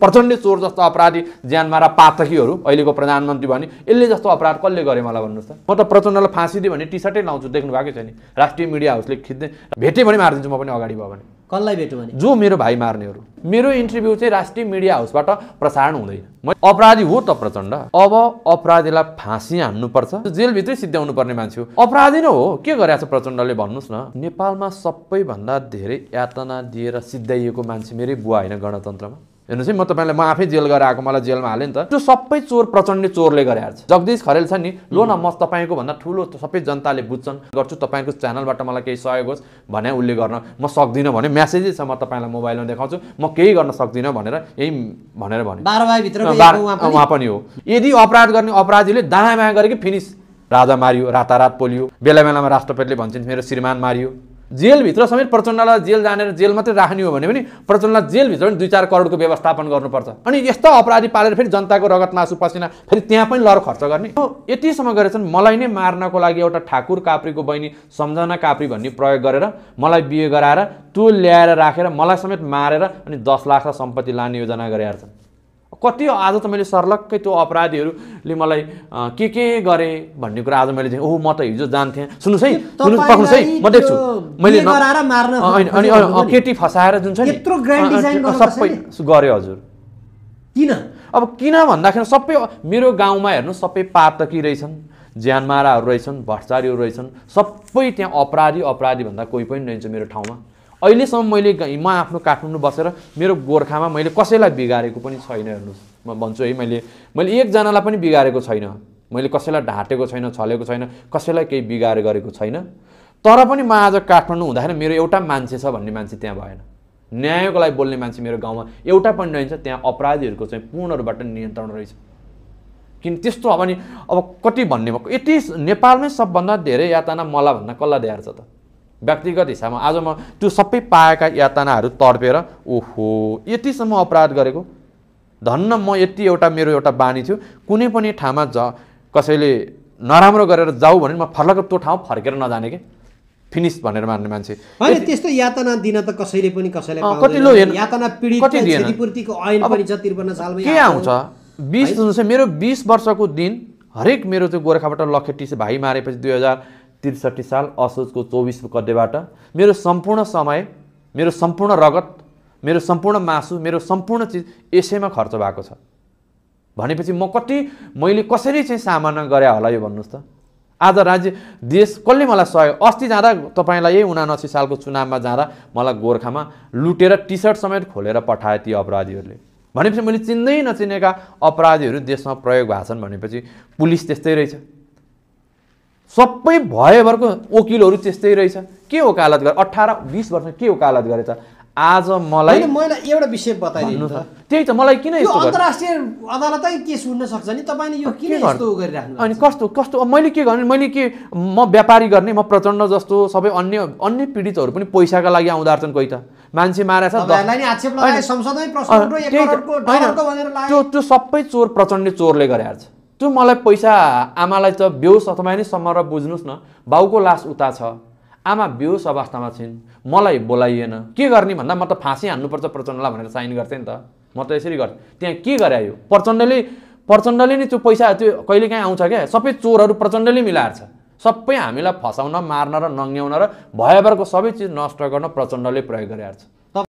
प्रचण्ड चोर जस्तो अपराधी ज्यानमार पातकीहरू अहिलेको प्रधानमन्त्री भने यसले जस्तो अपराध कसले गरे मलाई भन्नुहोस् त म त प्रचण्डलाई फाँसी दियो भने टी सर्टै लाउँछु देख्नु भएकै छैन राष्ट्रिय मिडिया हाउसले खिच्ने भेटेँ भने मारिदिन्छु म पनि अगाडि भयो भने कसलाई भेट्यो भने जो मेरो भाइ मार्नेहरू मेरो इन्टरभ्यू चाहिँ राष्ट्रिय मिडिया हाउसबाट प्रसारण हुँदैन म अपराधी हो त प्रचण्ड अब अपराधीलाई फाँसी हान्नुपर्छ जेलभित्रै सिद्ध्याउनु पर्ने मान्छे हो अपराधी नै हो के गरेछ प्रचण्डले भन्नुहोस् न नेपालमा सबैभन्दा धेरै यातना दिएर सिद्ध्याइएको मान्छे मेरै बुवा होइन गणतन्त्रमा हेर्नुहोस् है म तपाईँलाई म आफै जेल गरेर आएको मलाई जेलमा हालेँ नि त त्यो सबै चोर प्रचण्ड चोरले गरे जगदीश खरेल छ नि लो न म तपाईँको भन्दा ठुलो सबै जनताले बुझ्छन् गर्छु तपाईँको च्यानलबाट मलाई केही सहयोग होस् भने उसले गर्न म सक्दिनँ भने म्यासेजै छ म तपाईँलाई मोबाइलमा देखाउँछु म केही गर्न सक्दिनँ भनेर यही भनेर भने उहाँ पनि हो यदि अपराध गर्ने अपराधीले दायाँ बायाँ गरेकै फिनिस राजा मारियो रातारात पोलियो बेला बेलामा राष्ट्रपतिले भन्छन् मेरो श्रीमान मारियो जेलभित्र समेत प्रचण्डलाई जेल जानेर जेल मात्रै राख्ने हो भने पनि प्रचण्डलाई जेलभित्र पनि दुई चार करोडको व्यवस्थापन गर्नुपर्छ अनि यस्तो अपराधी पालेर फेरि जनताको रगत मासु पसिना फेरि त्यहाँ पनि लर खर्च गर्ने यतिसम्म गरेछन् मलाई नै मार्नको लागि एउटा ठाकुर काप्रीको बहिनी सम्झना काप्री भन्ने प्रयोग गरेर मलाई बिहे गराएर त्यो ल्याएर राखेर मलाई समेत मारेर अनि दस लाख सम्पत्ति लाने योजना गरेर छन् कति आज त मैले सर्लक्कै त्यो अपराधीहरूले मलाई के के गरेँ भन्ने कुरा आज मैले ओहो म त हिजो जान्थेँ सुन्नुहोस् है पक्नुहोस् है म देख्छु मैले अनि केटी फसाएर जुन छ नि सबै गरेँ हजुर किन अब किन भन्दाखेरि सबै मेरो गाउँमा हेर्नु सबै पातकी रहेछन् ज्यानमाराहरू रहेछन् भट्टारीहरू रहेछन् सबै त्यहाँ अपराधी अपराधी भन्दा कोही पनि रहेछ मेरो ठाउँमा अहिलेसम्म मैले म आफ्नो काठमाडौँ बसेर मेरो गोर्खामा मैले कसैलाई बिगारेको पनि छैन हेर्नुहोस् म भन्छु है मैले मैले एकजनालाई पनि बिगारेको छैन मैले कसैलाई ढाँटेको छैन छलेको छैन कसैलाई केही बिगार गरेको छैन तर पनि म आज काठमाडौँ हुँदाखेरि मेरो एउटा मान्छे छ भन्ने मान्छे त्यहाँ भएन न्यायको लागि बोल्ने मान्छे मेरो गाउँमा एउटा पनि रहन्छ त्यहाँ अपराधीहरूको चाहिँ पूर्ण रूपबाट नियन्त्रण रहेछ किन त्यस्तो हो भने अब कति भन्ने भएको यति नेपालमै सबभन्दा धेरै यातना मलाई भन्दा कसलाई ध्यार छ त व्यक्तिगत हिसाबमा आज म त्यो सबै पाएका यातनाहरू तडपेर ओहो यतिसम्म अपराध गरेको धन्न म यति एउटा मेरो एउटा बानी थियो कुनै पनि ठाउँमा ज कसैले नराम्रो गरेर जाऊ भने म फर्लक त्यो ठाउँ फर्केर नजाने कि फिनिस भनेर मान्ने मान्छे त्यस्तो यातना दिन त कसैले पनि कसैलाई के आउँछ बिस मेरो बिस वर्षको दिन हरेक मेरो त्यो गोर्खाबाट लखेटी भाइ मारेपछि दुई हजार त्रिसठी साल असोजको चौबिस गतेबाट मेरो सम्पूर्ण समय मेरो सम्पूर्ण रगत मेरो सम्पूर्ण मासु मेरो सम्पूर्ण चिज यसैमा खर्च भएको छ भनेपछि म कति मैले कसरी चाहिँ सामना गरेँ होला यो भन्नुहोस् त आज राज्य देश कसले मलाई सहयोग अस्ति जाँदा तपाईँलाई यही उनासी सालको चुनावमा जाँदा मलाई गोर्खामा लुटेर टी सर्ट समेत खोलेर पठाए ती अपराधीहरूले भनेपछि मैले चिन्दै नचिनेका अपराधीहरू देशमा प्रयोग भएको छन् भनेपछि पुलिस त्यस्तै रहेछ सबै भएभरको वकिलहरू त्यस्तै रहेछ के हो वकालत गरे अठार बिस वर्ष के हो वकालत गरेछ आज मलाई मलाई एउटा विषय बताइदिनु त्यही त मलाई किन अन्तर्राष्ट्रिय अदालतै के सुन्न सक्छ नि तपाईँले यो किन यस्तो गरिराख्नु अनि कस्तो कस्तो मैले के गर्ने मैले के म व्यापारी गर्ने म प्रचण्ड जस्तो सबै अन्य अन्य पीडितहरू पनि पैसाका लागि आउँदा रहेछन् कोही त मान्छे मारेछ त्यो सबै चोर प्रचण्ड चोरले गरेर त्यो मलाई पैसा आमालाई त बेहोस अथवा नै समर बुझ्नुहोस् न बाउको लास उता छ आमा बेहोस अवस्थामा छिन् मलाई बोलाइएन के गर्ने भन्दा म त फाँसी हान्नुपर्छ प्रचण्डलाई भनेर साइन गर्थेँ नि त म त यसरी गर्थेँ त्यहाँ के गरे यो प्रचण्डले प्रचण्डले नै त्यो पैसा त्यो कहिलेकाहीँ आउँछ क्या सबै चोरहरू प्रचण्डले मिलाएर सबै हामीलाई फसाउन मार्न र नङ्ग्याउन र भयभरको सबै चिज नष्ट गर्न प्रचण्डले प्रयोग गरेर छ